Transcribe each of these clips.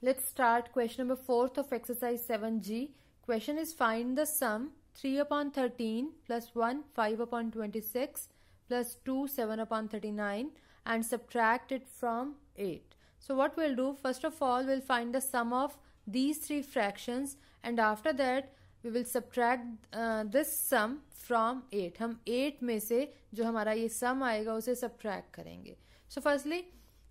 Let's start question number 4th of exercise 7G. Question is find the sum 3 upon 13 plus 1 5 upon 26 plus 2 7 upon 39 and subtract it from 8. So what we'll do first of all we'll find the sum of these three fractions and after that we will subtract this sum from eight हम eight में से जो हमारा ये सम आएगा उसे subtract करेंगे so firstly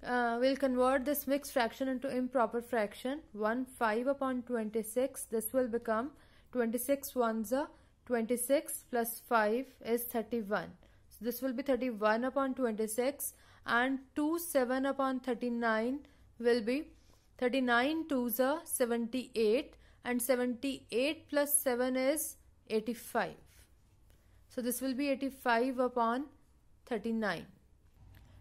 Uh, we'll convert this mixed fraction into improper fraction 1 5 upon 26 this will become 26 ones are 26 plus 5 is 31 so this will be 31 upon 26 and 2 7 upon 39 will be 39 2s are 78 and 78 plus 7 is 85 so this will be 85 upon 39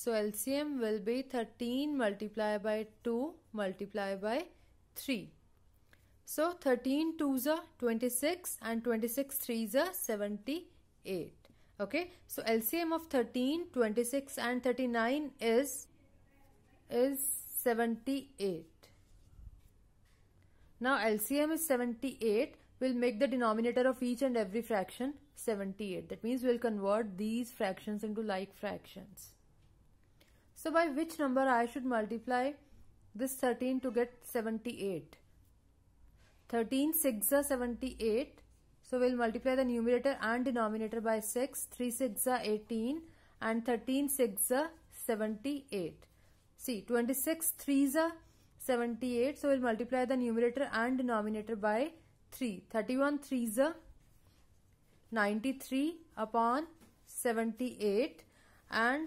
So LCM will be 13 multiplied by 2 multiplied by 3. So 13 2s are 26 and 26 3s are 78. Okay. So LCM of 13, 26 and 39 is, is 78. Now LCM is 78. We'll make the denominator of each and every fraction 78. That means we'll convert these fractions into like fractions. So by which number I should multiply this 13 to get 78? 13 6 are 78. So we'll multiply the numerator and denominator by 6. 3 6 are 18 and 13 6 are 78. See 26 3s are 78. So we'll multiply the numerator and denominator by 3. 31 3s are 93 upon 78 and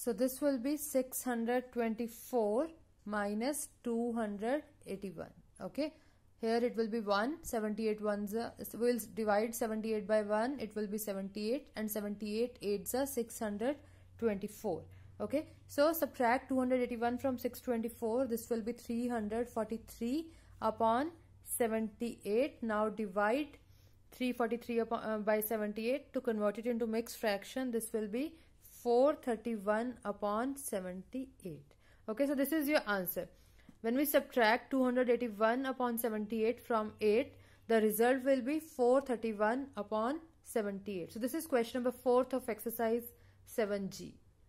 So this will be 624 minus 281. Okay. Here it will be 1, 78 ones we'll divide 78 by 1, it will be 78 and 78 eights are 624. Okay, so subtract 281 from 624, this will be 343 upon 78. Now divide 343 upon, uh, by 78 to convert it into mixed fraction, this will be 431 upon 78 okay so this is your answer when we subtract 281 upon 78 from 8 the result will be 431 upon 78 so this is question number fourth of exercise 7g